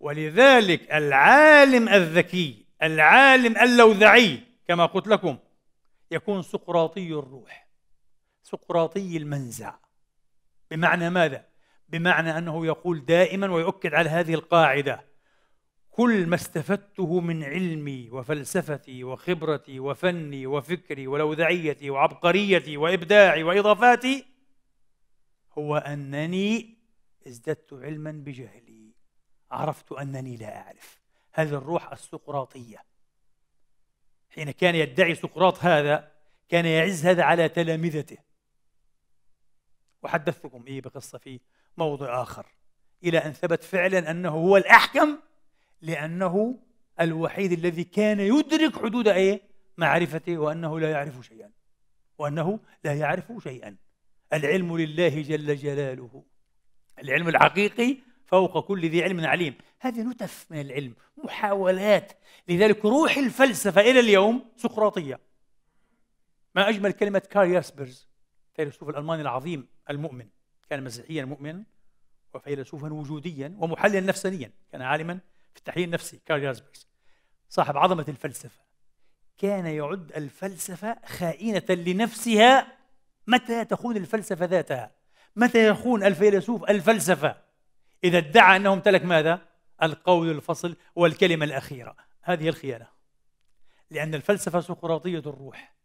ولذلك العالم الذكي العالم اللوذعي كما قلت لكم يكون سقراطي الروح سقراطي المنزع بمعنى ماذا؟ بمعنى انه يقول دائما ويؤكد على هذه القاعده كل ما استفدته من علمي وفلسفتي وخبرتي وفني وفكري ولوذعيتي وعبقريتي وابداعي واضافاتي هو انني ازددت علما بجهلي عرفت أنني لا أعرف هذه الروح السقراطية حين كان يدعي سقراط هذا كان يعز هذا على تلامذته وحدثتكم إيه بقصة في موضع آخر إلى أن ثبت فعلا أنه هو الأحكم لأنه الوحيد الذي كان يدرك حدود إيه؟ معرفته وأنه لا يعرف شيئا وأنه لا يعرف شيئا العلم لله جل جلاله العلم الحقيقي فوق كل ذي علم عليم هذه نتف من العلم محاولات لذلك روح الفلسفة إلى اليوم سقراطية ما أجمل كلمة كارل ياسبرز فيلسوف الألماني العظيم المؤمن كان مسيحيا مؤمنا وفيلسوفا وجوديا ومحللا نفسانيا كان عالما في التحليل النفسي كارل ياسبرز صاحب عظمة الفلسفة كان يعد الفلسفة خائنة لنفسها متى تخون الفلسفة ذاتها متى يخون الفيلسوف الفلسفة إذا ادعى أنه امتلك ماذا؟ القول الفصل والكلمة الأخيرة هذه الخيانة لأن الفلسفة سقراطية الروح